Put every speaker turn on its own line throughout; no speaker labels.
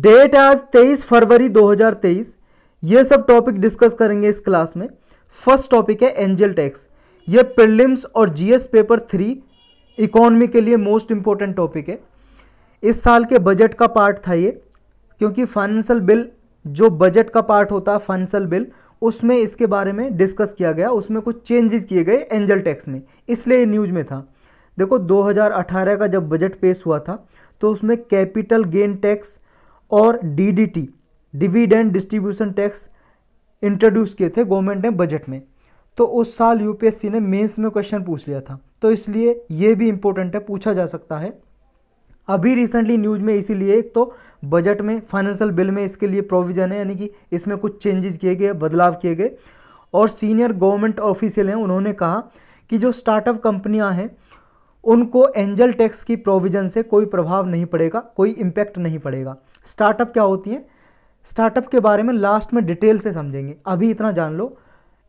date आज 23 फरवरी 2023 ये सब टॉपिक डिस्कस करेंगे इस क्लास में फर्स्ट टॉपिक है एंजल टैक्स ये प्रिलिम्स और जीएस पेपर थ्री इकोनॉमी के लिए मोस्ट इंपॉर्टेंट टॉपिक है इस साल के बजट का पार्ट था ये क्योंकि फाइनेंशियल बिल जो बजट का पार्ट होता है फाइनेंशियल बिल उसमें इसके बारे में डिस्कस किया गया उसमें कुछ चेंजेस किए गए एंजल टैक्स में इसलिए न्यूज में था देखो 2018 का जब बजट पेश हुआ था तो उसमें कैपिटल गेन टैक्स और DDT dividend distribution tax introduce किए थे गवर्नमेंट ने बजट में तो उस साल यूपीएससी ने मेंस में क्वेश्चन पूछ लिया था तो इसलिए ये भी इम्पोर्टेंट है पूछा जा सकता है अभी रिसेंटली न्यूज में इसीलिए एक तो बजट में फाइनेंशियल बिल में इसके लिए प्रोविज़न है यानी कि इसमें कुछ चेंजेस किए गए बदलाव किए गए और सीनियर गवर्नमेंट ऑफिशियल हैं उन्होंने कहा कि जो स्टार्टअप कंपनियां हैं उनको एंजल टैक्स की प्रोविज़न से कोई प्रभाव नहीं पड़ेगा कोई इम्पैक्ट नहीं पड़ेगा स्टार्टअप क्या होती है स्टार्टअप के बारे में लास्ट में डिटेल से समझेंगे अभी इतना जान लो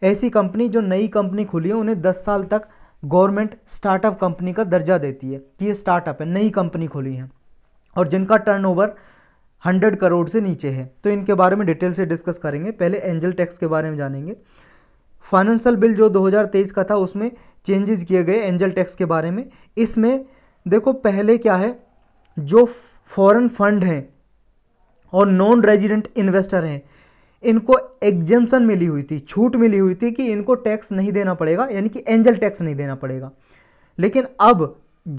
ऐसी कंपनी जो नई कंपनी खुली है उन्हें 10 साल तक गवर्नमेंट स्टार्टअप कंपनी का दर्जा देती है कि ये स्टार्टअप है नई कंपनी खुली है और जिनका टर्न 100 करोड़ से नीचे है तो इनके बारे में डिटेल से डिस्कस करेंगे पहले एंजल टैक्स के बारे में जानेंगे फाइनेंशियल बिल जो 2023 का था उसमें चेंजेस किए गए एंजल टैक्स के बारे में इसमें देखो पहले क्या है जो फॉरेन फंड हैं और नॉन रेजिडेंट इन्वेस्टर हैं इनको एग्जेंशन मिली हुई थी छूट मिली हुई थी कि इनको टैक्स नहीं देना पड़ेगा यानी कि एंजल टैक्स नहीं देना पड़ेगा लेकिन अब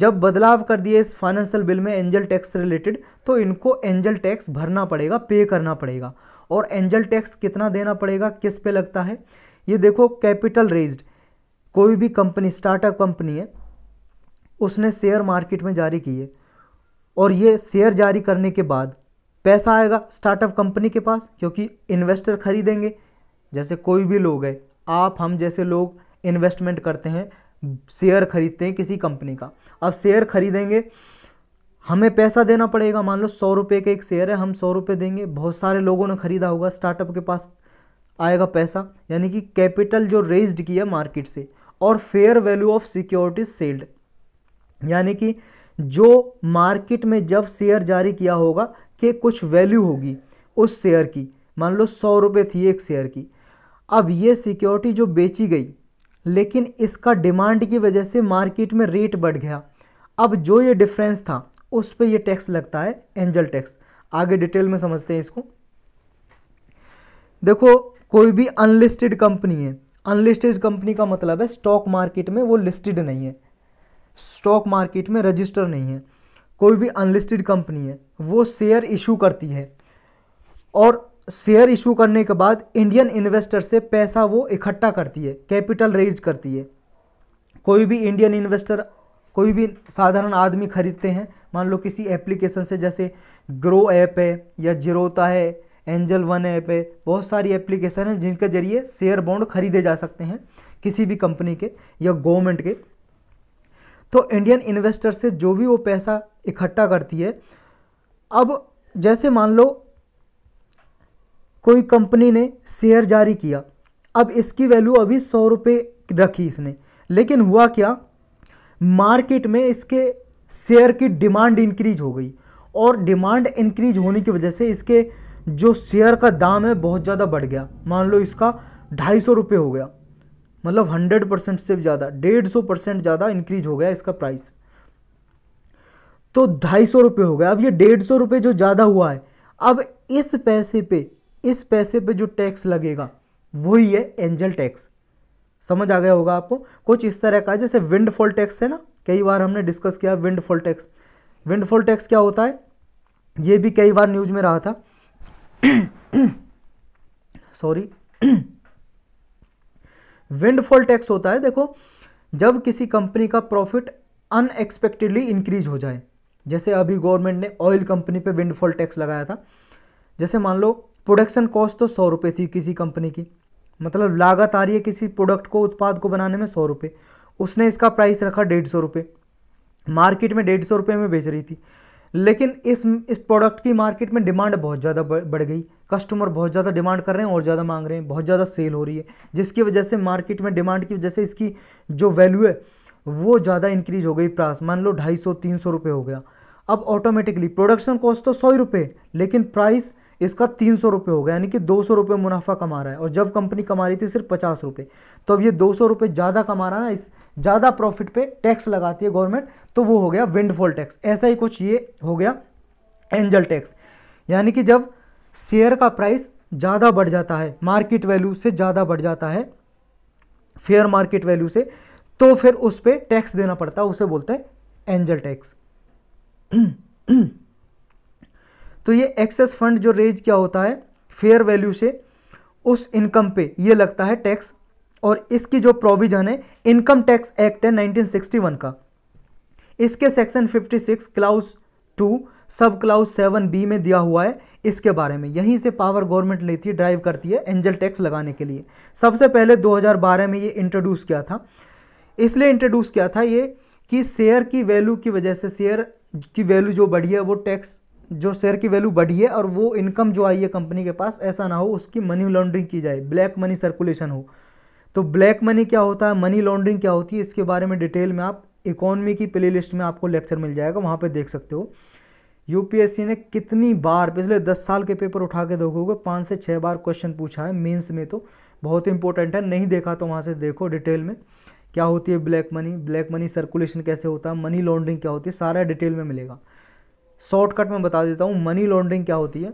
जब बदलाव कर दिए इस फाइनेंशियल बिल में एंजल टैक्स रिलेटेड तो इनको एंजल टैक्स भरना पड़ेगा पे करना पड़ेगा और एंजल टैक्स कितना देना पड़ेगा किस पे लगता है ये देखो कैपिटल रेज्ड कोई भी कंपनी स्टार्टअप कंपनी है उसने शेयर मार्केट में जारी किए और ये शेयर जारी करने के बाद पैसा आएगा स्टार्टअप कंपनी के पास क्योंकि इन्वेस्टर खरीदेंगे जैसे कोई भी लोग है आप हम जैसे लोग इन्वेस्टमेंट करते हैं शेयर खरीदते हैं किसी कंपनी का अब शेयर खरीदेंगे हमें पैसा देना पड़ेगा मान लो सौ रुपये का एक शेयर है हम सौ रुपये देंगे बहुत सारे लोगों ने खरीदा होगा स्टार्टअप के पास आएगा पैसा यानी कि कैपिटल जो रेज्ड किया मार्केट से और fair value of securities sold यानी कि जो मार्केट में जब शेयर जारी किया होगा के कुछ वैल्यू होगी उस शेयर की मान लो सौ रुपये थी एक शेयर की अब ये सिक्योरिटी जो बेची गई लेकिन इसका डिमांड की वजह से मार्केट में रेट बढ़ गया अब जो ये डिफरेंस था उस पर यह टैक्स लगता है एंजल टैक्स आगे डिटेल में समझते हैं इसको देखो कोई भी अनलिस्टेड कंपनी है अनलिस्टेड कंपनी का मतलब है स्टॉक मार्केट में वो लिस्टेड नहीं है स्टॉक मार्केट में रजिस्टर नहीं है कोई भी अनलिस्टेड कंपनी है वो शेयर इशू करती है और शेयर इशू करने के बाद इंडियन इन्वेस्टर से पैसा वो इकट्ठा करती है कैपिटल रेज करती है कोई भी इंडियन इन्वेस्टर कोई भी साधारण आदमी खरीदते हैं मान लो किसी एप्लीकेशन से जैसे ग्रो ऐप है या जिरोता है एंजल वन ऐप है बहुत सारी एप्लीकेशन है जिनके ज़रिए शेयर बॉन्ड खरीदे जा सकते हैं किसी भी कंपनी के या गवर्नमेंट के तो इंडियन इन्वेस्टर से जो भी वो पैसा इकट्ठा करती है अब जैसे मान लो कोई कंपनी ने शेयर जारी किया अब इसकी वैल्यू अभी सौ रुपये रखी इसने लेकिन हुआ क्या मार्केट में इसके शेयर की डिमांड इंक्रीज हो गई और डिमांड इंक्रीज होने की वजह से इसके जो शेयर का दाम है बहुत ज़्यादा बढ़ गया मान लो इसका ढाई सौ रुपये हो गया मतलब हंड्रेड परसेंट से ज़्यादा डेढ़ सौ परसेंट ज़्यादा इंक्रीज हो गया इसका प्राइस तो ढाई सौ रुपये हो गया अब ये डेढ़ सौ रुपये जो ज़्यादा हुआ है अब इस पैसे पे इस पैसे पे जो टैक्स लगेगा वही है एंजल टैक्स समझ आ गया होगा आपको कुछ इस तरह का जैसे विंडफॉल टैक्स है ना कई बार हमने डिस्कस किया विंडफॉल टैक्स विंडफॉल टैक्स क्या होता है ये भी कई बार न्यूज में रहा था सॉरी विंडफॉल टैक्स होता है देखो जब किसी कंपनी का प्रॉफिट अनएक्सपेक्टेडली इंक्रीज हो जाए जैसे अभी गवर्नमेंट ने ऑयल कंपनी पे विंडफॉल टैक्स लगाया था जैसे मान लो प्रोडक्शन कॉस्ट तो सौ रुपये थी किसी कंपनी की मतलब लागत आ रही है किसी प्रोडक्ट को उत्पाद को बनाने में सौ रुपये उसने इसका प्राइस रखा डेढ़ सौ रुपये मार्केट में डेढ़ सौ रुपये में बेच रही थी लेकिन इस इस प्रोडक्ट की मार्केट में डिमांड बहुत ज़्यादा बढ़ गई कस्टमर बहुत ज़्यादा डिमांड कर रहे हैं और ज़्यादा मांग रहे हैं बहुत ज़्यादा सेल हो रही है जिसकी वजह से मार्केट में डिमांड की वजह से इसकी जो वैल्यू है वो ज़्यादा इंक्रीज हो गई प्राइस मान लो ढाई सौ तीन सौ रुपये हो गया अब ऑटोमेटिकली प्रोडक्शन कॉस्ट तो सौ ही रुपये लेकिन प्राइस इसका तीन सौ रुपये हो गया यानी कि दो सौ रुपये मुनाफा कमा रहा है और जब कंपनी कमा रही थी सिर्फ पचास रुपये तो अब ये दो सौ रुपये ज़्यादा कमा रहा है ना इस ज़्यादा प्रॉफिट पे टैक्स लगाती है गवर्नमेंट तो वो हो गया विंडफॉल टैक्स ऐसा ही कुछ ये हो गया एंजल टैक्स यानी कि जब शेयर का प्राइस ज़्यादा बढ़ जाता है मार्केट वैल्यू से ज़्यादा बढ़ जाता है फेयर मार्केट वैल्यू से तो फिर उस पर टैक्स देना पड़ता है उसे बोलते हैं एंजल टैक्स तो ये एक्सेस फंड जो रेज क्या होता है फेयर वैल्यू से उस इनकम पे ये लगता है टैक्स और इसकी जो प्रोविजन है इनकम टैक्स एक्ट है 1961 का इसके section 56 clause two sub clause seven B में दिया हुआ है इसके बारे में यहीं से पावर गवर्नमेंट लेती है ड्राइव करती है एंजल टैक्स लगाने के लिए सबसे पहले 2012 में ये इंट्रोड्यूस किया था इसलिए इंट्रोड्यूस किया था ये कि शेयर की वैल्यू की वजह से शेयर की वैल्यू जो बढ़ी है वो टैक्स जो शेयर की वैल्यू बढ़ी है और वो इनकम जो आई है कंपनी के पास ऐसा ना हो उसकी मनी लॉन्ड्रिंग की जाए ब्लैक मनी सर्कुलेशन हो तो ब्लैक मनी क्या होता है मनी लॉन्ड्रिंग क्या होती है इसके बारे में डिटेल में आप इकोनॉमी की प्ले लिस्ट में आपको लेक्चर मिल जाएगा वहाँ पर देख सकते हो यूपीएससी ने कितनी बार पिछले दस साल के पेपर उठा के देखोगे पाँच से छः बार क्वेश्चन पूछा है मेंस में तो बहुत इंपॉर्टेंट है नहीं देखा तो वहाँ से देखो डिटेल में क्या होती है black money black money circulation कैसे होता है मनी लॉन्ड्रिंग क्या होती है सारा डिटेल में मिलेगा शॉर्टकट में बता देता हूँ मनी लॉन्ड्रिंग क्या होती है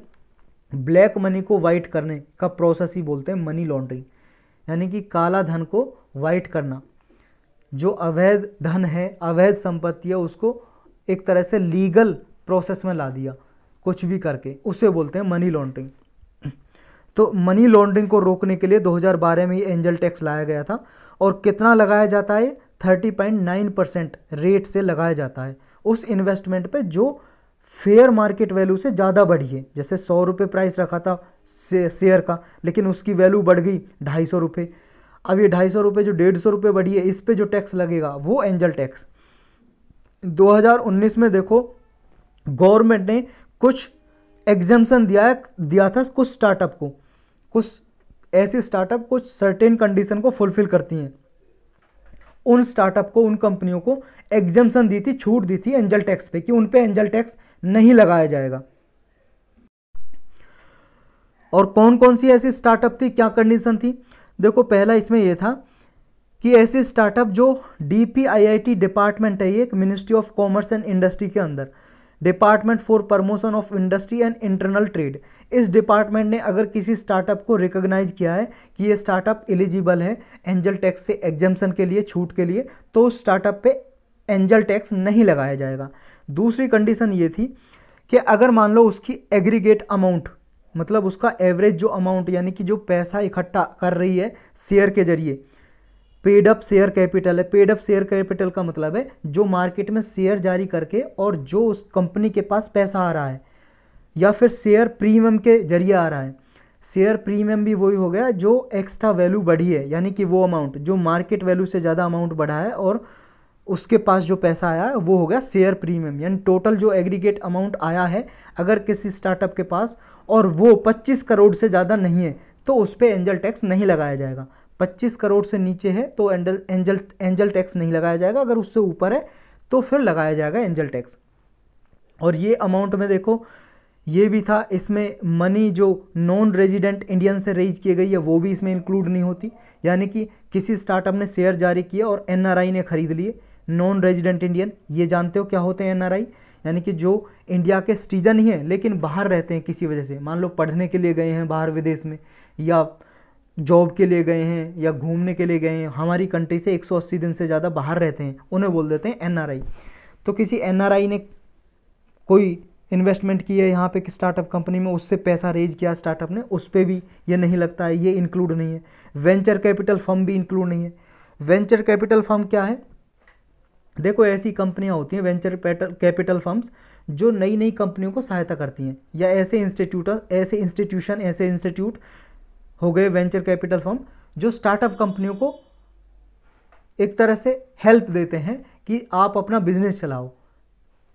ब्लैक मनी को वाइट करने का प्रोसेस ही बोलते हैं मनी लॉन्ड्रिंग यानी कि काला धन को वाइट करना जो अवैध धन है अवैध संपत्ति है उसको एक तरह से लीगल प्रोसेस में ला दिया कुछ भी करके उसे बोलते हैं मनी लॉन्ड्रिंग तो मनी लॉन्ड्रिंग को रोकने के लिए 2012 में ये एंजल टैक्स लाया गया था और कितना लगाया जाता है 30.9 परसेंट रेट से लगाया जाता है उस इन्वेस्टमेंट पे जो फेयर मार्केट वैल्यू से ज़्यादा बढ़ी है जैसे सौ रुपये प्राइस रखा था शेयर का लेकिन उसकी वैल्यू बढ़ गई ढाई सौ रुपये अब ये ढाई सौ रुपये जो डेढ़ सौ रुपये बढ़ी है इस पर जो टैक्स लगेगा वो एंजल टैक्स 2019 में देखो गवर्नमेंट ने कुछ एग्जामेशन दिया है दिया था कुछ स्टार्टअप को कुछ ऐसे स्टार्टअप कुछ सर्टेन कंडीशन को फुलफिल करती हैं उन स्टार्टअप को उन कंपनियों को एग्जामेशन दी थी छूट दी थी एंजल टैक्स पे कि उन पे एंजल टैक्स नहीं लगाया जाएगा और कौन कौन सी ऐसी स्टार्टअप थी क्या कंडीशन थी देखो पहला इसमें यह था कि ऐसी स्टार्टअप जो D P I I T department है ये एक ministry of commerce and industry के अंदर department for promotion of industry and internal trade इस डिपार्टमेंट ने अगर किसी स्टार्टअप को रिकॉग्नाइज किया है कि ये स्टार्टअप एलिजिबल है एंजल टैक्स से एग्जेम्सन के लिए छूट के लिए तो उस स्टार्टअप पे एंजल टैक्स नहीं लगाया जाएगा दूसरी कंडीशन ये थी कि अगर मान लो उसकी एग्रीगेट अमाउंट मतलब उसका एवरेज जो अमाउंट यानी कि जो पैसा इकट्ठा कर रही है शेयर के जरिए पेड अप शेयर कैपिटल है पेड अप शेयर कैपिटल का मतलब है जो मार्केट में शेयर जारी करके और जो उस कंपनी के पास पैसा आ रहा है या फिर शेयर प्रीमियम के जरिए आ रहा है शेयर प्रीमियम भी वही हो गया जो एक्स्ट्रा वैल्यू बढ़ी है यानी कि वो अमाउंट जो मार्केट वैल्यू से ज़्यादा अमाउंट बढ़ा है और उसके पास जो पैसा आया वो हो गया शेयर प्रीमियम यानी टोटल जो एग्रीगेट अमाउंट आया है अगर किसी स्टार्टअप के पास और वो 25 करोड़ से ज़्यादा नहीं है तो उस पर एंजल टैक्स नहीं लगाया जाएगा 25 करोड़ से नीचे है तो एंडल एंजल एंजल टैक्स नहीं लगाया जाएगा अगर उससे ऊपर है तो फिर लगाया जाएगा एंजल टैक्स और ये अमाउंट में देखो ये भी था इसमें मनी जो नॉन रेजिडेंट इंडियन से रेज की गई है वो भी इसमें इंक्लूड नहीं होती यानी कि किसी स्टार्टअप ने शेयर जारी किया और एनआरआई ने खरीद लिए नॉन रेजिडेंट इंडियन ये जानते हो क्या होते हैं एनआरआई यानी कि जो इंडिया के सिटीजन ही हैं लेकिन बाहर रहते हैं किसी वजह से मान लो पढ़ने के लिए गए हैं बाहर विदेश में या जॉब के लिए गए हैं या घूमने के लिए गए हैं हमारी कंट्री से 180 दिन से ज़्यादा बाहर रहते हैं उन्हें बोल देते हैं एनआरआई तो किसी एनआरआई ने कोई इन्वेस्टमेंट की है यहाँ पर कि स्टार्टअप कंपनी में उससे पैसा रेज किया स्टार्टअप ने उस पर भी ये नहीं लगता है ये इंक्लूड नहीं है वेंचर कैपिटल फर्म भी इंक्लूड नहीं है वेंचर कैपिटल फर्म क्या है देखो ऐसी कंपनियां होती हैं वेंचर कैपिटल फर्म्स जो नई नई कंपनियों को सहायता करती हैं या ऐसे इंस्टीट्यूट ऐसे इंस्टीट्यूशन ऐसे इंस्टीट्यूट हो गए वेंचर कैपिटल फर्म जो स्टार्टअप कंपनियों को एक तरह से हेल्प देते हैं कि आप अपना बिजनेस चलाओ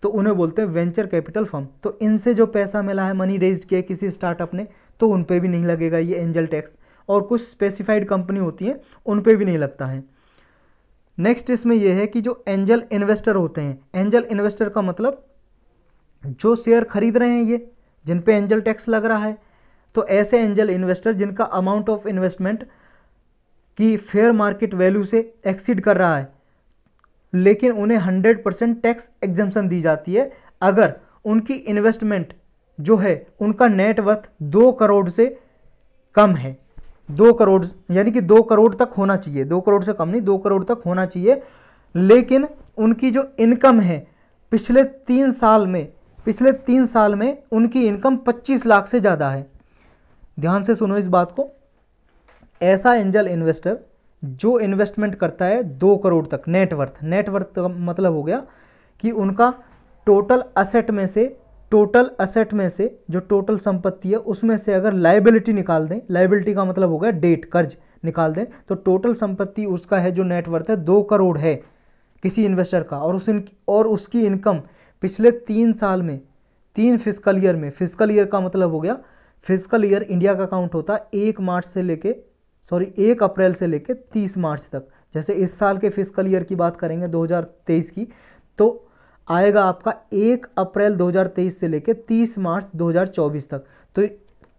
तो उन्हें बोलते हैं वेंचर कैपिटल फर्म तो इनसे जो पैसा मिला है मनी रेज किया किसी स्टार्टअप ने तो उन पर भी नहीं लगेगा ये एंजल टैक्स और कुछ स्पेसिफाइड कंपनी होती हैं उन पर भी नहीं लगता है नेक्स्ट इसमें यह है कि जो एंजल इन्वेस्टर होते हैं एंजल इन्वेस्टर का मतलब जो शेयर खरीद रहे हैं ये जिन पे एंजल टैक्स लग रहा है तो ऐसे एंजल इन्वेस्टर जिनका अमाउंट ऑफ इन्वेस्टमेंट की फेयर मार्केट वैल्यू से एक्सीड कर रहा है लेकिन उन्हें हंड्रेड परसेंट टैक्स एग्जम्पन दी जाती है अगर उनकी इन्वेस्टमेंट जो है उनका नेटवर्थ दो करोड़ से कम है दो करोड़ यानी कि दो करोड़ तक होना चाहिए दो करोड़ से कम नहीं दो करोड़ तक होना चाहिए लेकिन उनकी जो इनकम है पिछले तीन साल में पिछले तीन साल में उनकी इनकम 25 लाख से ज़्यादा है ध्यान से सुनो इस बात को ऐसा एंजल इन्वेस्टर जो इन्वेस्टमेंट करता है दो करोड़ तक नेटवर्थ नेटवर्थ का मतलब हो गया कि उनका टोटल असेट में से टोटल असेट में से जो टोटल संपत्ति है उसमें से अगर लाइबिलिटी निकाल दें लाइबिलिटी का मतलब हो गया डेट कर्ज निकाल दें तो टोटल संपत्ति उसका है जो नेटवर्थ है दो करोड़ है किसी इन्वेस्टर का और उस और उसकी इनकम पिछले तीन साल में तीन फिजिकल ईयर में फिजिकल ईयर का मतलब हो गया फिजिकल ईयर इंडिया का अकाउंट होता है एक मार्च से लेके सॉरी एक अप्रैल से लेके तीस मार्च तक जैसे इस साल के फिजिकल ईयर की बात करेंगे 2023 की तो आएगा आपका एक अप्रैल 2023 से लेकर 30 मार्च 2024 तक तो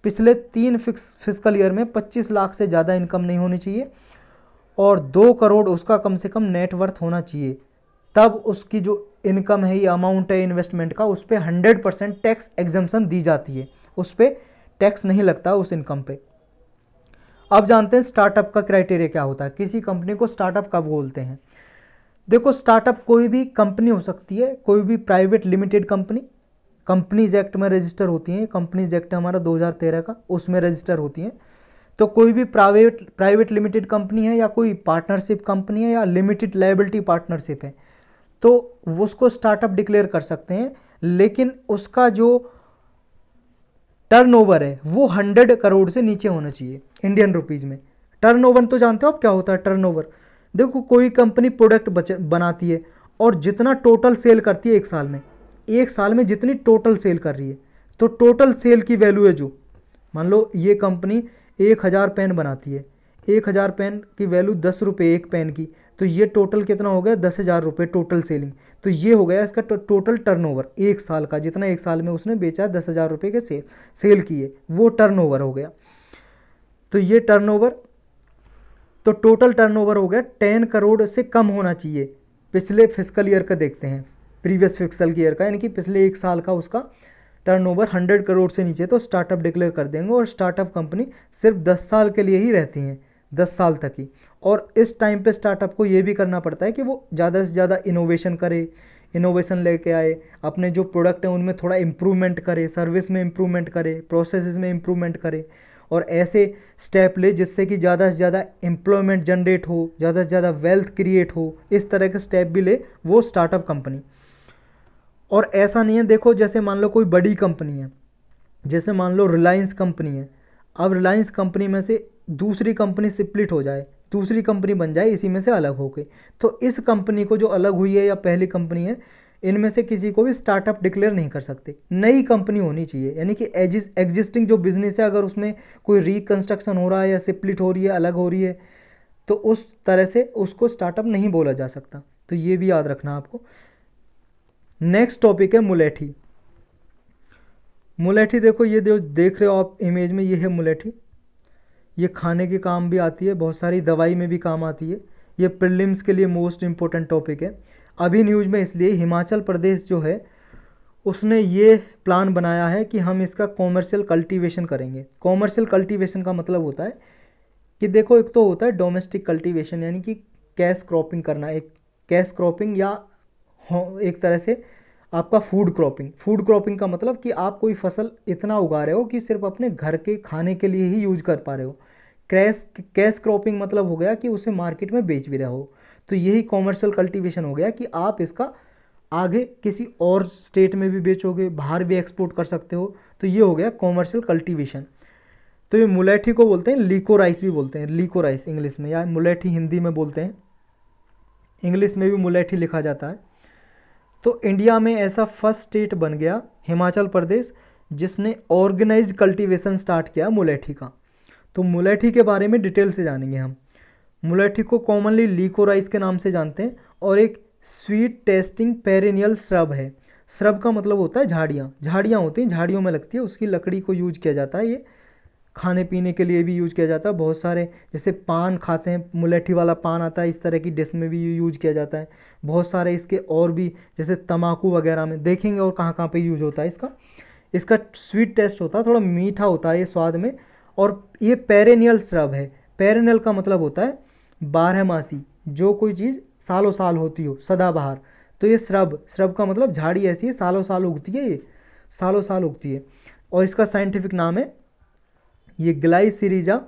पिछले तीन फिक्स फिजिकल ईयर में 25 लाख से ज़्यादा इनकम नहीं होनी चाहिए और दो करोड़ उसका कम से कम नेटवर्थ होना चाहिए तब उसकी जो इनकम है ये अमाउंट है इन्वेस्टमेंट का उस पर हंड्रेड परसेंट टैक्स एग्जम्सन दी जाती है उस पर टैक्स नहीं लगता उस इनकम पर अब जानते हैं स्टार्टअप का क्राइटेरिया क्या होता है किसी कंपनी को स्टार्टअप कब बोलते हैं देखो स्टार्टअप कोई भी कंपनी हो सकती है कोई भी private limited company companies act में रजिस्टर होती हैं कंपनीज एक्ट हमारा 2013 का उसमें रजिस्टर होती हैं तो कोई भी प्राइवेट प्राइवेट लिमिटेड कंपनी है या कोई पार्टनरशिप कंपनी है या लिमिटेड लाइबिलिटी पार्टनरशिप है तो उसको स्टार्टअप डिक्लेयर कर सकते हैं लेकिन उसका जो टर्नओवर है वो हंड्रेड करोड़ से नीचे होना चाहिए इंडियन रुपीज़ में टर्नओवर तो जानते हो आप क्या होता है टर्नओवर देखो कोई कंपनी प्रोडक्ट बनाती है और जितना टोटल सेल करती है एक साल में एक साल में जितनी टोटल सेल कर रही है तो टोटल सेल की वैल्यू है जो मान लो ये कंपनी एक हज़ार पेन बनाती है एक हज़ार पेन की वैल्यू दस रुपये एक पेन की तो ये टोटल कितना हो गया दस हज़ार रुपये टोटल सेलिंग तो ये हो गया इसका टो, टोटल ओवर एक साल का जितना एक साल में उसने बेचा दस हज़ार रुपये के सेल सेल किए वो टर्न ओवर हो गया तो ये टर्न ओवर तो टोटल टर्नओवर हो गया टेन करोड़ से कम होना चाहिए पिछले फिजिकल ईयर का देखते हैं प्रीवियस फिजिकल ईयर का यानी कि पिछले एक साल का उसका टर्नओवर 100 करोड़ से नीचे तो स्टार्टअप डिक्लेयर कर देंगे और स्टार्टअप कंपनी सिर्फ 10 साल के लिए ही रहती हैं 10 साल तक ही और इस टाइम पे स्टार्टअप को ये भी करना पड़ता है कि वो ज़्यादा से ज़्यादा इनोवेशन करे इनोवेशन लेके आए अपने जो प्रोडक्ट हैं उनमें थोड़ा इम्प्रूवमेंट करे सर्विस में इम्प्रूवमेंट करे प्रोसेस में इम्प्रूवमेंट करे और ऐसे स्टेप ले जिससे कि ज़्यादा से ज़्यादा एम्प्लॉयमेंट जनरेट हो ज़्यादा से ज़्यादा वेल्थ क्रिएट हो इस तरह के स्टेप भी ले वो स्टार्टअप कंपनी और ऐसा नहीं है देखो जैसे मान लो कोई बड़ी कंपनी है जैसे मान लो रिलायंस कंपनी है अब रिलायंस कंपनी में से दूसरी कंपनी सिप्लिट हो जाए दूसरी कंपनी बन जाए इसी में से अलग हो गई तो इस कंपनी को जो अलग हुई है या पहली कंपनी है इनमें से किसी को भी स्टार्टअप डिक्लेयर नहीं कर सकते नई कंपनी होनी चाहिए यानी कि एग्जिस्टिंग जो बिजनेस है अगर उसमें कोई रिकन्स्ट्रक्शन हो रहा है या सिप्लिट हो रही है अलग हो रही है तो उस तरह से उसको स्टार्टअप नहीं बोला जा सकता तो ये भी याद रखना आपको नेक्स्ट टॉपिक है मुलेठी मुलेठी देखो ये जो देख रहे हो आप इमेज में ये है मुलेठी ये खाने के काम भी आती है बहुत सारी दवाई में भी काम आती है ये प्रिलिम्स के लिए मोस्ट इम्पोर्टेंट टॉपिक है अभी न्यूज़ में इसलिए हिमाचल प्रदेश जो है उसने ये प्लान बनाया है कि हम इसका कॉमर्शियल कल्टीवेशन करेंगे कॉमर्शियल कल्टीवेशन का मतलब होता है कि देखो एक तो होता है डोमेस्टिक कल्टीवेशन यानी कि कैश क्रॉपिंग करना एक कैश क्रॉपिंग या एक तरह से आपका फूड क्रॉपिंग फूड क्रॉपिंग का मतलब कि आप कोई फसल इतना उगा रहे हो कि सिर्फ अपने घर के खाने के लिए ही यूज कर पा रहे हो कैश कैश क्रॉपिंग मतलब हो गया कि उसे मार्केट में बेच भी रहे हो तो यही कॉमर्शियल कल्टीवेशन हो गया कि आप इसका आगे किसी और स्टेट में भी बेचोगे बाहर भी एक्सपोर्ट कर सकते हो तो ये हो गया कॉमर्शियल कल्टीवेशन तो ये मुलैठी को बोलते हैं लीको राइस भी बोलते हैं लीको राइस इंग्लिश में या मुलैठी हिंदी में बोलते हैं इंग्लिश में भी मुलैठी लिखा जाता है तो इंडिया में ऐसा फर्स्ट स्टेट बन गया हिमाचल प्रदेश जिसने ऑर्गेनाइज कल्टीवेशन स्टार्ट किया मुलैठी का तो मुलैठी के बारे में डिटेल से जानेंगे हम मुलाठी को कॉमनली लीको राइस के नाम से जानते हैं और एक स्वीट टेस्टिंग पेरिनियल श्रब है श्रब का मतलब होता है झाड़ियाँ झाड़ियाँ होती हैं झाड़ियों में लगती है उसकी लकड़ी को यूज किया जाता है ये खाने पीने के लिए भी यूज किया जाता है बहुत सारे जैसे पान खाते हैं मुलेठी वाला पान आता है इस तरह की डिश में भी यूज किया जाता है बहुत सारे इसके और भी जैसे तम्बाकू वगैरह में देखेंगे और कहाँ कहाँ पर यूज होता है इसका इसका स्वीट टेस्ट होता है थोड़ा मीठा होता है ये स्वाद में और ये पेरेनियल श्रब है पेरेनियल का मतलब होता है बारहमासी जो कोई चीज़ सालों साल होती हो सदाबहार तो ये श्रब श्रब का मतलब झाड़ी ऐसी है सालों साल उगती है ये सालों साल उगती है और इसका साइंटिफिक नाम है ये ग्लाई सीरीजा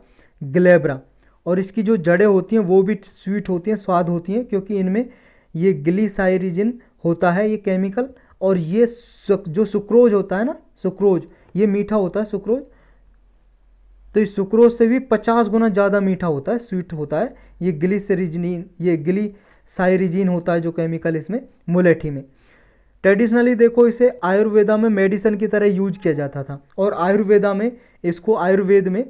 ग्लेब्रा और इसकी जो जड़ें होती हैं वो भी स्वीट होती हैं स्वाद होती हैं क्योंकि इनमें ये ग्लीसाइरिजिन होता है ये केमिकल और ये सुक, जो सुक्रोज होता है ना सुक्रोज ये मीठा होता है सुक्रोज तो इस सुक्रोज से भी पचास गुना ज़्यादा मीठा होता है स्वीट होता है ये ग्लिसरिजनिन ये गिली साइरिजिन होता है जो केमिकल इसमें मुलेठी में ट्रेडिशनली देखो इसे आयुर्वेदा में मेडिसिन की तरह यूज किया जाता था और आयुर्वेदा में इसको आयुर्वेद में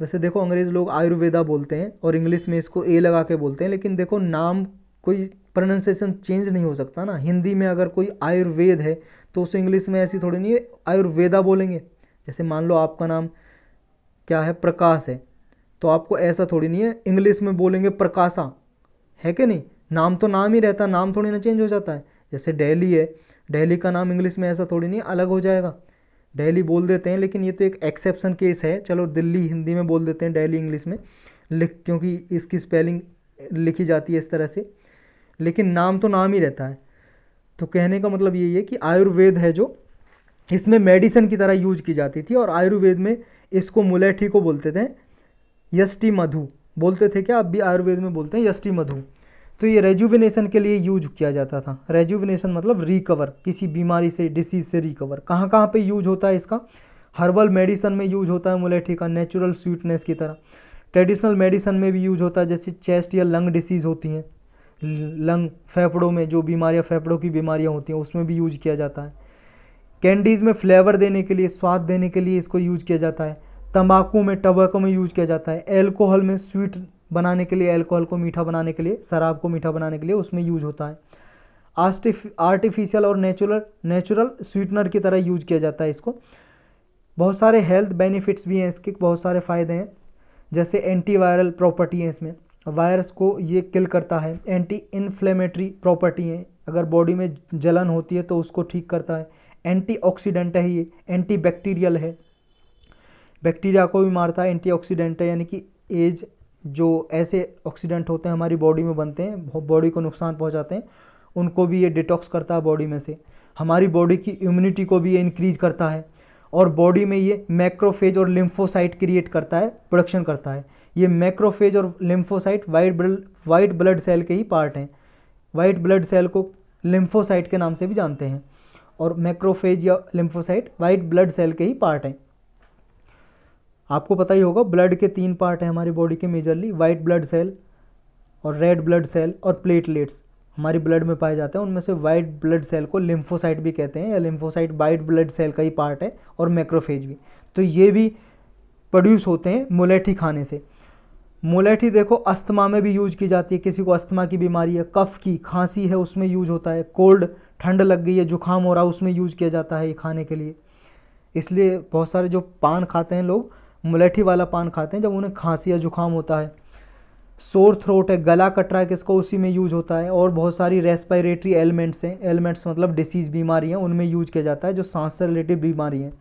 वैसे देखो अंग्रेज लोग आयुर्वेदा बोलते हैं और इंग्लिश में इसको ए लगा के बोलते हैं लेकिन देखो नाम कोई प्रोनाउंसिएशन चेंज नहीं हो सकता ना हिंदी में अगर कोई आयुर्वेद है तो उसे इंग्लिश में ऐसी थोड़ी नहीं है आयुर्वेदा बोलेंगे जैसे मान लो आपका नाम क्या है प्रकाश है तो आपको ऐसा थोड़ी नहीं है इंग्लिश में बोलेंगे प्रकाशा है कि नहीं नाम तो नाम ही रहता नाम थोड़ी ना चेंज हो जाता है जैसे डेली है डेली का नाम इंग्लिश में ऐसा थोड़ी नहीं अलग हो जाएगा डेली बोल देते हैं लेकिन ये तो एक एक्सेप्शन केस है चलो दिल्ली हिंदी में बोल देते हैं डेली इंग्लिश में लिख क्योंकि इसकी स्पेलिंग लिखी जाती है इस तरह से लेकिन नाम तो नाम ही रहता है तो कहने का मतलब यही है कि आयुर्वेद है जो इसमें मेडिसिन की तरह यूज की जाती थी और आयुर्वेद में इसको मुलेठी को बोलते थे यष्टि मधु बोलते थे क्या अब भी आयुर्वेद में बोलते हैं यष्टि मधु तो ये रेजुविनेशन के लिए यूज किया जाता था रेजुविनेशन मतलब रिकवर किसी बीमारी से डिसीज से रिकवर कहाँ कहाँ पे यूज होता है इसका हर्बल मेडिसन में यूज होता है मुलेठी का नेचुरल स्वीटनेस की तरह ट्रेडिशनल मेडिसन में भी यूज होता है जैसे चेस्ट या लंग डिसीज़ होती हैं लंग फेफड़ों में जो बीमारियाँ फेफड़ों की बीमारियाँ होती हैं उसमें भी यूज किया जाता है कैंडीज़ में फ्लेवर देने के लिए स्वाद देने के लिए इसको यूज किया जाता है तंबाकू में टबैको में यूज किया जाता है एल्कोहल में स्वीट बनाने के लिए एल्कोहल को मीठा बनाने के लिए शराब को मीठा बनाने के लिए उसमें यूज होता है आर्टिफिशियल और नेचुरल नेचुरल स्वीटनर की तरह यूज किया जाता है इसको बहुत सारे हेल्थ बेनिफिट्स भी हैं इसके बहुत सारे फ़ायदे हैं जैसे एंटीवायरल प्रॉपर्टी हैं इसमें वायरस को ये किल करता है एंटी इन्फ्लेमेटरी प्रॉपर्टी हैं अगर बॉडी में जलन होती है तो उसको ठीक करता है ऑक्सीडेंट है ये बैक्टीरियल है बैक्टीरिया को भी मारता है एंटीऑक्सीडेंट है यानी कि एज जो ऐसे ऑक्सीडेंट होते हैं हमारी बॉडी में बनते हैं बॉडी को नुकसान पहुंचाते हैं उनको भी ये डिटॉक्स करता है बॉडी में से हमारी बॉडी की इम्यूनिटी को भी ये इंक्रीज करता है और बॉडी में ये मैक्रोफेज और लिम्फोसाइट क्रिएट करता है प्रोडक्शन करता है ये मैक्रोफेज और lymphocyte white blood white blood cell के ही पार्ट हैं वाइट ब्लड सेल को लिम्फोसाइट के नाम से भी जानते हैं और मैक्रोफेज या लिम्फोसाइट वाइट ब्लड सेल के ही पार्ट हैं आपको पता ही होगा ब्लड के तीन पार्ट हैं हमारी बॉडी के मेजरली वाइट ब्लड सेल और रेड ब्लड सेल और प्लेटलेट्स हमारी ब्लड में पाए जाते हैं उनमें से वाइट ब्लड सेल को लिम्फोसाइट भी कहते हैं या लिम्फोसाइट वाइट ब्लड सेल का ही पार्ट है और मैक्रोफेज भी तो ये भी प्रोड्यूस होते हैं मोलेठी खाने से मोलेठी देखो अस्थमा में भी यूज की जाती है किसी को अस्थमा की बीमारी है कफ की खांसी है उसमें यूज होता है कोल्ड ठंड लग गई है जुकाम हो रहा है उसमें यूज किया जाता है ये खाने के लिए इसलिए बहुत सारे जो पान खाते हैं लोग मुलेठी वाला पान खाते हैं जब उन्हें खांसी या जुकाम होता है सोर थ्रोट है गला कट रहा है किसको उसी में यूज होता है और बहुत सारी रेस्पायरेटरी एलिमेंट्स हैं एलिमेंट्स मतलब डिसीज़ बीमारी उनमें यूज किया जाता है जो सांस से रिलेटेड बीमारी हैं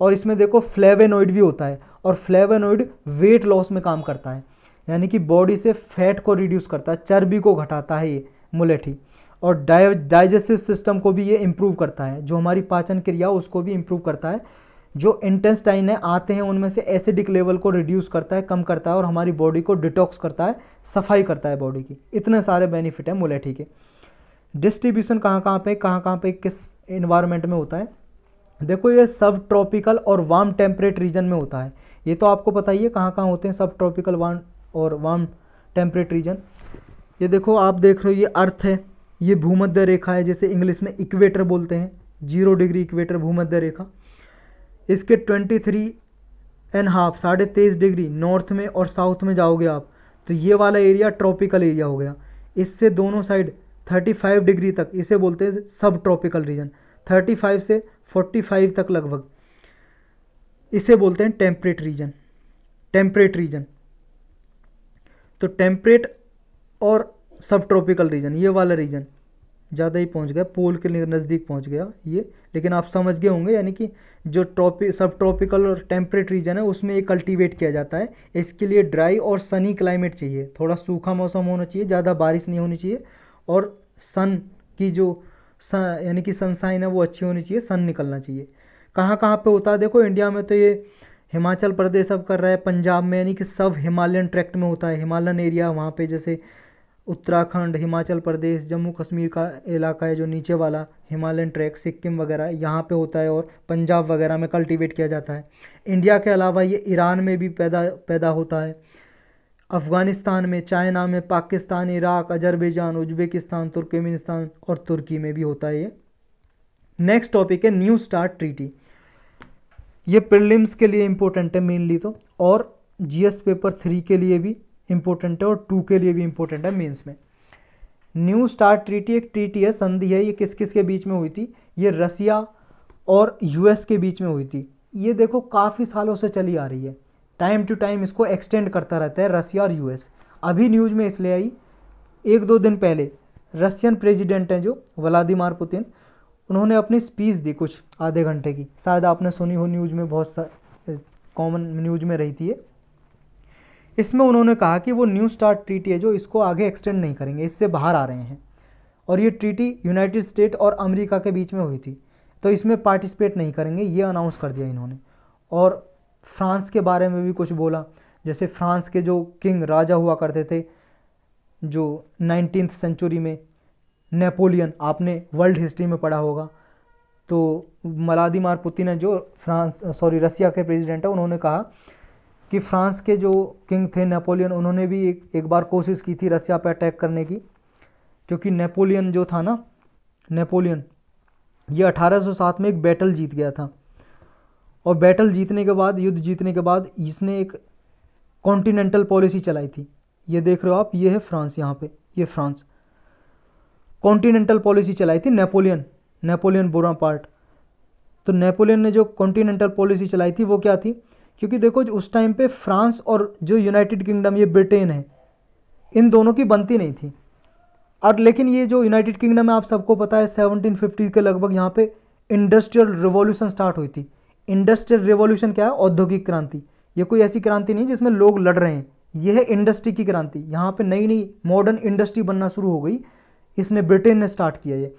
और इसमें देखो फ्लेवेनोइड भी होता है और फ्लेवेनोइड वेट लॉस में काम करता है यानी कि बॉडी से फैट को रिड्यूस करता है चर्बी को घटाता है ये मुलेठी और डाइजेस्टिव सिस्टम को भी ये इम्प्रूव करता है जो हमारी पाचन क्रिया उसको भी इम्प्रूव करता है जो इंटेस्टाइन है आते हैं उनमें से एसिडिक लेवल को रिड्यूस करता है कम करता है और हमारी बॉडी को डिटॉक्स करता है सफाई करता है बॉडी की इतने सारे बेनिफिट हैं मुलेठी के डिस्ट्रीब्यूशन कहाँ कहाँ पे कहाँ कहाँ पे किस इन्वायरमेंट में होता है देखो ये सब ट्रॉपिकल और वार्म टेम्परेट रीजन में होता है ये तो आपको पता ही है कहाँ कहाँ होते हैं सब ट्रॉपिकल वार्म और वार्म टेम्परेट रीजन ये देखो आप देख रहे हो ये अर्थ है ये भूमध्य रेखा है जैसे इंग्लिश में इक्वेटर बोलते हैं जीरो डिग्री इक्वेटर भूमध्य रेखा इसके ट्वेंटी थ्री एंड हाफ साढ़े तेईस डिग्री नॉर्थ में और साउथ में जाओगे आप तो ये वाला एरिया ट्रॉपिकल एरिया हो गया इससे दोनों साइड 35 डिग्री तक इसे बोलते हैं सब ट्रॉपिकल रीजन 35 से 45 तक लगभग इसे बोलते हैं टेम्परेट रीजन टेम्परेट रीजन तो टेम्परेट और सब ट्रॉपिकल रीजन ये वाला रीजन ज़्यादा ही पहुंच गया पोल के नज़दीक पहुंच गया ये लेकिन आप समझ गए होंगे यानी कि जो ट्रॉपिक सब ट्रॉपिकल और टेम्परेट रीजन है उसमें ये कल्टीवेट किया जाता है इसके लिए ड्राई और सनी क्लाइमेट चाहिए थोड़ा सूखा मौसम होना चाहिए ज़्यादा बारिश नहीं होनी चाहिए और सन की जो यानी कि सनसाइन है वो अच्छी होनी चाहिए सन निकलना चाहिए कहाँ कहाँ पर होता है देखो इंडिया में तो ये हिमाचल प्रदेश अब कर रहा है पंजाब में यानी कि सब हिमालयन ट्रैक्ट में होता है हिमालयन एरिया वहाँ पर जैसे उत्तराखंड हिमाचल प्रदेश जम्मू कश्मीर का इलाका है जो नीचे वाला हिमालयन ट्रैक सिक्किम वगैरह यहाँ पे होता है और पंजाब वगैरह में कल्टीवेट किया जाता है इंडिया के अलावा ये ईरान में भी पैदा पैदा होता है अफ़गानिस्तान में चाइना में Pakistan Iraq Azerbaijan Uzbekistan Turkmenistan और तुर्की में भी होता है ये नेक्स्ट टॉपिक है न्यू स्टार्ट ट्रीटी ये प्रिलिम्स के लिए इम्पोर्टेंट है मेनली तो और जीएस पेपर थ्री के लिए भी इंपॉर्टेंट है और टू के लिए भी इंपॉर्टेंट है मीन्स में न्यू स्टार ट्रीटी एक ट्रीटी है संधि है ये किस किस के बीच में हुई थी ये रसिया और यूएस के बीच में हुई थी ये देखो काफ़ी सालों से चली आ रही है टाइम टू टाइम इसको एक्सटेंड करता रहता है रसिया और यूएस अभी न्यूज़ में इसलिए आई एक दो दिन पहले रशियन प्रेसिडेंट हैं जो व्लादिमार पुतिन उन्होंने अपनी स्पीच दी कुछ आधे घंटे की शायद आपने सुनी हो न्यूज़ में बहुत सा कॉमन न्यूज़ में रही थी ये इसमें उन्होंने कहा कि वो न्यू स्टार्ट ट्रीटी है जो इसको आगे एक्सटेंड नहीं करेंगे इससे बाहर आ रहे हैं और ये ट्रीटी यूनाइटेड स्टेट और अमेरिका के बीच में हुई थी तो इसमें पार्टिसिपेट नहीं करेंगे ये अनाउंस कर दिया इन्होंने और फ्रांस के बारे में भी कुछ बोला जैसे फ्रांस के जो किंग राजा हुआ करते थे जो नाइनटीन सेंचुरी में नेपोलियन आपने वर्ल्ड हिस्ट्री में पढ़ा होगा तो मलादिमार पुतिन जो फ्रांस सॉरी रसिया के प्रेसिडेंट है उन्होंने कहा कि फ्रांस के जो किंग थे नेपोलियन उन्होंने भी एक एक बार कोशिश की थी रसिया पर अटैक करने की क्योंकि नेपोलियन जो था ना नेपोलियन ये 1807 में एक बैटल जीत गया था और बैटल जीतने के बाद युद्ध जीतने के बाद इसने एक कॉन्टिनेंटल पॉलिसी चलाई थी ये देख रहे हो आप ये है फ्रांस यहाँ पे ये फ्रांस कॉन्टिनेंटल पॉलिसी चलाई थी नेपोलियन नेपोलियन बोरा पार्ट तो नेपोलियन ने जो कॉन्टिनेंटल पॉलिसी चलाई थी वो क्या थी क्योंकि देखो जो उस टाइम पे फ्रांस और जो यूनाइटेड किंगडम ये ब्रिटेन है इन दोनों की बनती नहीं थी और लेकिन ये जो यूनाइटेड किंगडम है आप सबको पता है 1750 के लगभग यहाँ पे इंडस्ट्रियल रिवॉल्यूशन स्टार्ट हुई थी इंडस्ट्रियल रिवॉल्यूशन क्या है औद्योगिक क्रांति ये कोई ऐसी क्रांति नहीं जिसमें लोग लड़ रहे हैं यह है इंडस्ट्री की क्रांति यहाँ पे नई नई मॉडर्न इंडस्ट्री बनना शुरू हो गई इसने ब्रिटेन ने स्टार्ट किया ये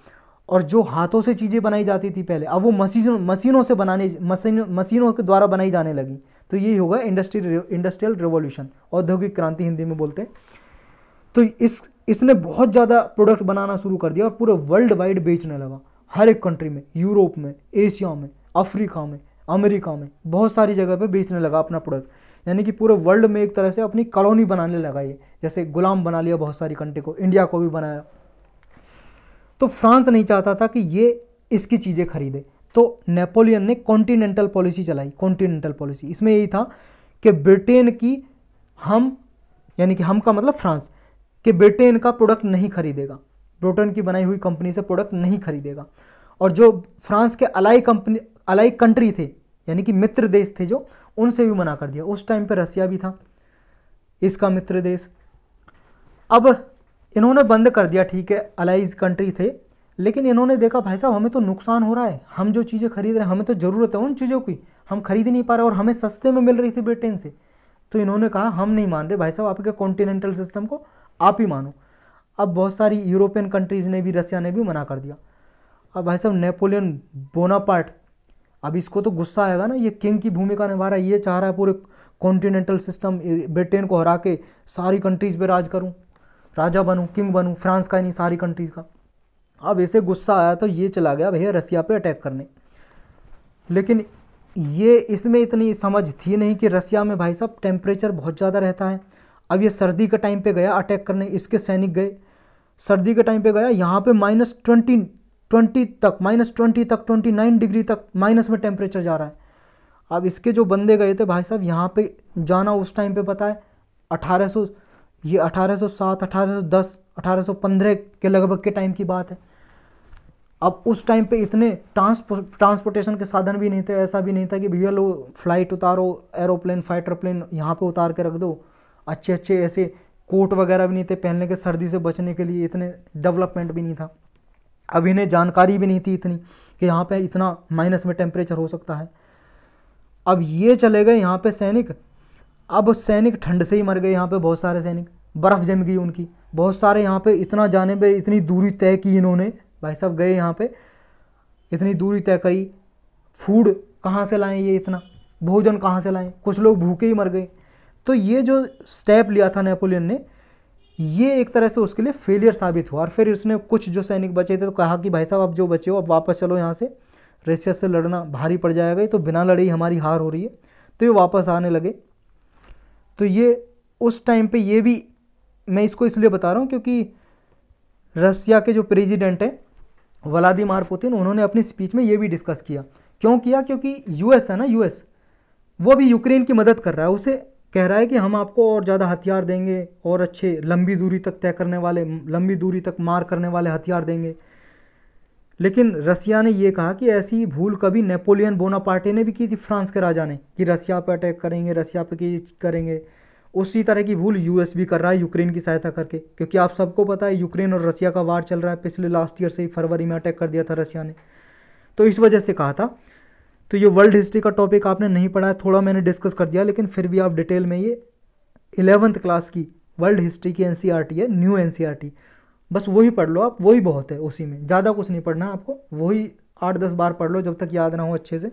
और जो हाथों से चीज़ें बनाई जाती थी पहले अब वो मशीनों मशीनों से बनाने मशीन मशीनों के द्वारा बनाई जाने लगी तो ये होगा इंडस्ट्री इंडस्ट्रियल रेवोल्यूशन औद्योगिक क्रांति हिंदी में बोलते हैं तो इस इसने बहुत ज़्यादा प्रोडक्ट बनाना शुरू कर दिया और पूरे वर्ल्ड वाइड बेचने लगा हर एक कंट्री में यूरोप में एशिया में अफ्रीका में अमेरिका में बहुत सारी जगह पर बेचने लगा अपना प्रोडक्ट यानी कि पूरे वर्ल्ड में एक तरह से अपनी कॉलोनी बनाने लगा ये जैसे गुलाम बना लिया बहुत सारी कंट्री को इंडिया को भी बनाया तो फ्रांस नहीं चाहता था कि ये इसकी चीज़ें खरीदे तो नेपोलियन ने कॉन्टिनेंटल पॉलिसी चलाई कॉन्टिनेंटल पॉलिसी इसमें यही था कि ब्रिटेन की हम यानी कि हम का मतलब फ्रांस कि ब्रिटेन का प्रोडक्ट नहीं खरीदेगा ब्रिटेन की बनाई हुई कंपनी से प्रोडक्ट नहीं खरीदेगा और जो फ्रांस के अलाई कंपनी अलाई कंट्री थे यानी कि मित्र देश थे जो उनसे भी मना कर दिया उस टाइम पर रसिया भी था इसका मित्र देश अब इन्होंने बंद कर दिया ठीक है अलाइज कंट्री थे लेकिन इन्होंने देखा भाई साहब हमें तो नुकसान हो रहा है हम जो चीज़ें खरीद रहे हैं हमें तो ज़रूरत है उन चीज़ों की हम खरीद नहीं पा रहे और हमें सस्ते में मिल रही थी ब्रिटेन से तो इन्होंने कहा हम नहीं मान रहे भाई साहब आपके कॉन्टिनेंटल सिस्टम को आप ही मानो अब बहुत सारी यूरोपियन कंट्रीज़ ने भी रसिया ने भी मना कर दिया अब भाई साहब नेपोलियन बोनापार्ट अब इसको तो गुस्सा आएगा ना ये किंग की भूमिका निभा रहा है ये चाह रहा है पूरे कॉन्टिनेंटल सिस्टम ब्रिटेन को हरा के सारी कंट्रीज़ पर राज करूँ राजा बनूँ किंग बनूँ फ्रांस का नहीं सारी कंट्रीज़ का अब ऐसे गुस्सा आया तो ये चला गया भैया रसिया पे अटैक करने लेकिन ये इसमें इतनी समझ थी नहीं कि रसिया में भाई साहब टेम्परेचर बहुत ज़्यादा रहता है अब ये सर्दी के टाइम पे गया अटैक करने इसके सैनिक गए सर्दी के टाइम पे गया यहाँ पे माइनस ट्वेंटी ट्वेंटी तक माइनस ट्वेंटी तक ट्वेंटी नाइन डिग्री तक माइनस में टेम्परेचर जा रहा है अब इसके जो बंदे गए थे भाई साहब यहाँ पे जाना उस टाइम पे पता है अठारह ये 1807, 1810, 1815 के लगभग के टाइम की बात है अब उस टाइम पे इतने ट्रांसपो ट्रांसपोर्टेशन के साधन भी नहीं थे ऐसा भी नहीं था कि भैया लो फ्लाइट उतारो एरोप्लेन फाइटर प्लेन यहाँ पे उतार के रख दो अच्छे अच्छे ऐसे कोट वगैरह भी नहीं थे पहनने के सर्दी से बचने के लिए इतने डेवलपमेंट भी नहीं था अब इन्हें जानकारी भी नहीं थी इतनी कि यहाँ पर इतना माइनस में टेम्परेचर हो सकता है अब ये चले गए यहाँ पर सैनिक अब सैनिक ठंड से ही मर गए यहाँ पे बहुत सारे सैनिक बर्फ़ जम गई उनकी बहुत सारे यहाँ पे इतना जाने पे इतनी दूरी तय की इन्होंने भाई साहब गए यहाँ पे इतनी दूरी तय करी फूड कहाँ से लाएँ ये इतना भोजन कहाँ से लाएँ कुछ लोग भूखे ही मर गए तो ये जो स्टेप लिया था नेपोलियन ने ये एक तरह से उसके लिए फेलियर साबित हुआ और फिर उसने कुछ जो सैनिक बचे थे तो कहा कि भाई साहब आप जो बचे हो अब वापस चलो यहाँ से रशिया से लड़ना भारी पड़ जाएगा तो बिना लड़े हमारी हार हो रही है तो ये वापस आने लगे तो ये उस टाइम पे ये भी मैं इसको इसलिए बता रहा हूँ क्योंकि रसिया के जो प्रेसिडेंट हैं व्लादिमार पुतिन उन्होंने अपनी स्पीच में ये भी डिस्कस किया क्यों किया क्योंकि यूएस है ना यूएस वो भी यूक्रेन की मदद कर रहा है उसे कह रहा है कि हम आपको और ज़्यादा हथियार देंगे और अच्छे लंबी दूरी तक तय करने वाले लंबी दूरी तक मार करने वाले हथियार देंगे लेकिन रसिया ने यह कहा कि ऐसी भूल कभी नेपोलियन बोनापार्टे ने भी की थी फ्रांस के राजा ने कि रसिया पर अटैक करेंगे रसिया पर की करेंगे उसी तरह की भूल यूएस भी कर रहा है यूक्रेन की सहायता करके क्योंकि आप सबको पता है यूक्रेन और रसिया का वार चल रहा है पिछले लास्ट ईयर से ही फरवरी में अटैक कर दिया था रसिया ने तो इस वजह से कहा था तो ये वर्ल्ड हिस्ट्री का टॉपिक आपने नहीं पढ़ा है थोड़ा मैंने डिस्कस कर दिया लेकिन फिर भी आप डिटेल में ये इलेवंथ क्लास की वर्ल्ड हिस्ट्री की एन e है न्यू एन बस वही पढ़ लो आप वही बहुत है उसी में ज़्यादा कुछ नहीं पढ़ना आपको वही आठ दस बार पढ़ लो जब तक याद ना हो अच्छे से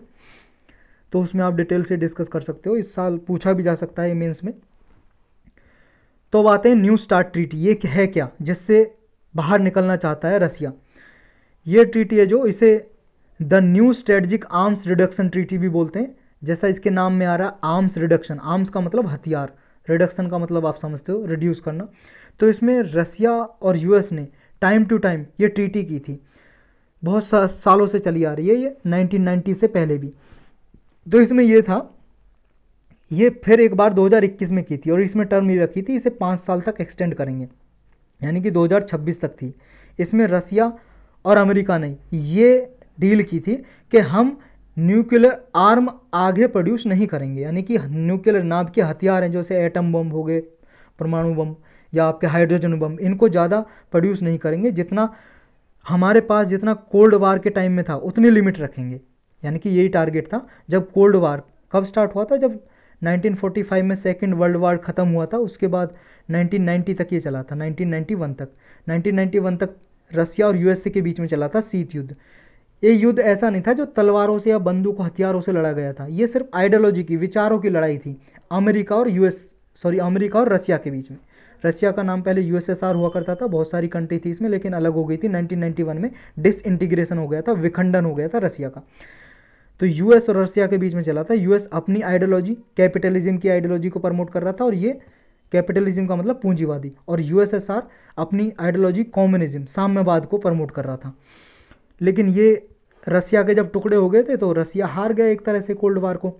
तो उसमें आप डिटेल से डिस्कस कर सकते हो इस साल पूछा भी जा सकता है मेंस में तो अब आते हैं न्यू स्टार्ट ट्रीटी ये है क्या जिससे बाहर निकलना चाहता है रसिया ये ट्रीटी है जो इसे the new strategic arms reduction treaty भी बोलते हैं जैसा इसके नाम में आ रहा है आर्म्स रिडक्शन आर्म्स का मतलब हथियार रिडक्शन का मतलब आप समझते हो रिड्यूस करना तो इसमें रसिया और यूएस ने टाइम टू टाइम ये ट्रीटी की थी बहुत सा सालों से चली आ रही है ये 1990 से पहले भी तो इसमें ये था ये फिर एक बार 2021 में की थी और इसमें टर्म ये रखी थी इसे पाँच साल तक एक्सटेंड करेंगे यानी कि 2026 तक थी इसमें रसिया और अमेरिका ने ये डील की थी कि हम न्यूक्लियर आर्म आगे प्रोड्यूस नहीं करेंगे यानी कि न्यूक्लियर नाम के हथियार हैं जैसे एटम बम हो गए परमाणु बम या आपके हाइड्रोजन बम इनको ज़्यादा प्रोड्यूस नहीं करेंगे जितना हमारे पास जितना कोल्ड वार के टाइम में था उतनी लिमिट रखेंगे यानी कि यही टारगेट था जब कोल्ड वार कब स्टार्ट हुआ था जब 1945 में सेकेंड वर्ल्ड वार ख़त्म हुआ था उसके बाद 1990 तक ये चला था 1991 तक 1991 तक रसिया और यूएसए के बीच में चला था शीत युद्ध ये युद्ध ऐसा नहीं था जो तलवारों से या बंदूक हथियारों से लड़ा गया था ये सिर्फ आइडियोलॉजी की विचारों की लड़ाई थी अमेरिका और यूएस सॉरी अमेरिका और रसिया के बीच में रशिया का नाम पहले यूएसएसआर हुआ करता था बहुत सारी कंट्री थी इसमें लेकिन अलग हो गई थी 1991 में डिसइंटीग्रेशन हो गया था विखंडन हो गया था रसिया का तो यूएस और रशिया के बीच में चला था यूएस अपनी आइडियोलॉजी कैपिटलिज्म की आइडियोलॉजी को प्रमोट कर रहा था और ये कैपिटलिज्म का मतलब पूंजीवादी और यूएसएसआर अपनी आइडियोलॉजी कॉम्युनिज्म साम्यवाद को प्रमोट कर रहा था लेकिन ये रसिया के जब टुकड़े हो गए थे तो रसिया हार गया एक तरह से कोल्ड वार को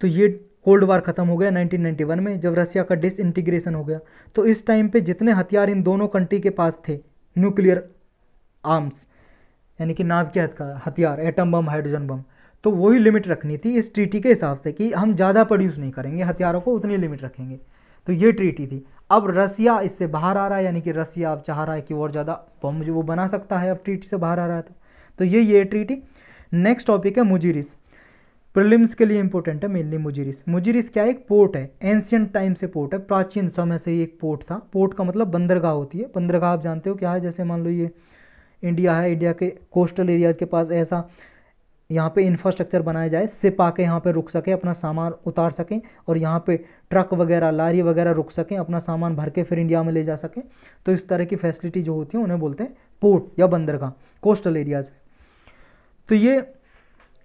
तो ये कोल्ड वार खत्म हो गया 1991 में जब रसिया का डिसइंटीग्रेशन हो गया तो इस टाइम पे जितने हथियार इन दोनों कंट्री के पास थे न्यूक्लियर आर्म्स यानी कि नाव के हथियार एटम बम हाइड्रोजन बम तो वही लिमिट रखनी थी इस ट्रीटी के हिसाब से कि हम ज़्यादा प्रोड्यूस नहीं करेंगे हथियारों को उतनी लिमिट रखेंगे तो ये ट्रीटी थी अब रसिया इससे बाहर आ रहा है यानी कि रसिया अब चाह रहा है कि और ज़्यादा बम जो वो बना सकता है अब ट्रीटी से बाहर आ रहा है तो, तो ये ये ट्रीटी नेक्स्ट टॉपिक है मुजीरिस प्रिलिम्स के लिए इंपॉर्टेंट है मेनली मुजिरिस मुजिरिस क्या एक पोर्ट है एंशियंट टाइम से पोर्ट है प्राचीन समय से ही एक पोर्ट था पोर्ट का मतलब बंदरगाह होती है बंदरगाह आप जानते हो क्या है जैसे मान लो ये इंडिया है इंडिया के कोस्टल एरियाज के पास ऐसा यहाँ पे इंफ्रास्ट्रक्चर बनाया जाए सिप आके यहाँ पे रुक सके अपना सामान उतार सकें और यहाँ पे ट्रक वगैरह लारी वगैरह रुक सकें अपना सामान भर के फिर इंडिया में ले जा सकें तो इस तरह की फैसिलिटी जो होती है उन्हें बोलते हैं पोर्ट या बंदरगाह कोस्टल एरियाज़ में तो ये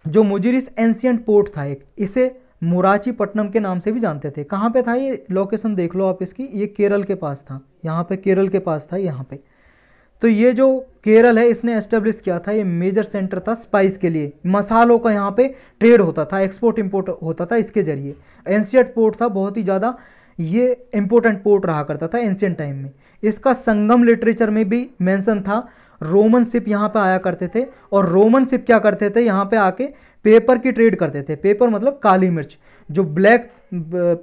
जो मुजिरिस एंशियंट पोर्ट था एक इसे मुराची पट्टनम के नाम से भी जानते थे कहाँ पे था ये लोकेशन देख लो आप इसकी ये केरल के पास था यहाँ पे केरल के पास था यहाँ पे तो ये जो केरल है इसने एस्टेब्लिश किया था ये मेजर सेंटर था स्पाइस के लिए मसालों का यहाँ पे ट्रेड होता था एक्सपोर्ट इम्पोर्ट होता था इसके जरिए एंशियट पोर्ट था बहुत ही ज़्यादा ये इम्पोर्टेंट पोर्ट रहा करता था एंशियंट टाइम में इसका संगम लिटरेचर में भी मैंसन था रोमन सिप यहाँ पे आया करते थे और रोमन सिप क्या करते थे यहाँ पे आके पेपर की ट्रेड करते थे पेपर मतलब काली मिर्च जो ब्लैक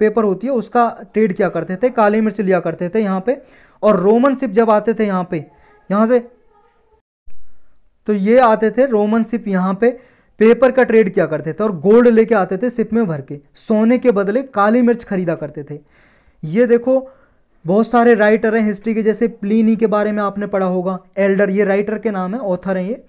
पेपर होती है उसका ट्रेड किया करते थे काली मिर्च लिया करते थे यहाँ पे और रोमन सिप जब आते थे यहाँ पे यहाँ से तो ये आते थे रोमन सिप यहाँ पे पेपर का ट्रेड किया करते थे और गोल्ड लेके आते थे सिप में भर के सोने के बदले काली मिर्च खरीदा करते थे ये देखो बहुत सारे राइटर हैं हिस्ट्री के जैसे प्लीनी के बारे में आपने पढ़ा होगा एल्डर ये राइटर के नाम है ऑथर हैं ये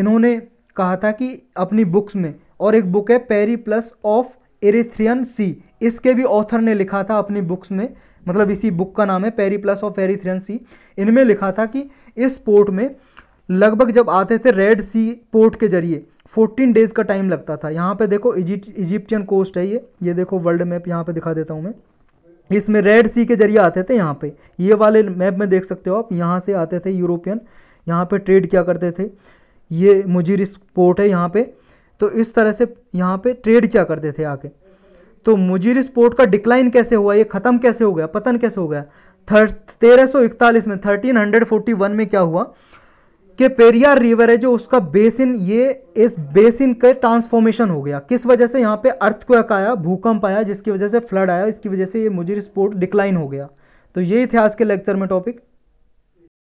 इन्होंने कहा था कि अपनी बुक्स में और एक बुक है Periplus of Erythraean Sea इसके भी ऑथर ने लिखा था अपनी बुक्स में मतलब इसी बुक का नाम है Periplus of Erythraean Sea इनमें लिखा था कि इस पोर्ट में लगभग जब आते थे रेड सी पोर्ट के जरिए 14 डेज़ का टाइम लगता था यहाँ पे देखो इजिप्टियन कोस्ट है ये ये देखो वर्ल्ड मैप यहाँ पे दिखा देता हूँ मैं इसमें रेड सी के जरिए आते थे यहाँ पे ये वाले मैप में देख सकते हो आप यहाँ से आते थे यूरोपियन यहाँ पे ट्रेड क्या करते थे ये मुजीर पोर्ट है यहाँ पे तो इस तरह से यहाँ पे ट्रेड क्या करते थे आके तो मुजीर पोर्ट का डिक्लाइन कैसे हुआ ये ख़त्म कैसे हो गया पतन कैसे हो गया थर्ट तेरह सौ इकतालीस में थर्टीन हंड्रेड फोर्टी वन में क्या हुआ कि पेरियार रिवर है जो उसका बेसिन ये इस बेसिन का ट्रांसफॉर्मेशन हो गया किस वजह से यहाँ पे अर्थ आया भूकंप आया जिसकी वजह से फ्लड आया इसकी वजह से ये मुझे स्पोर्ट डिक्लाइन हो गया तो ये इतिहास के लेक्चर में टॉपिक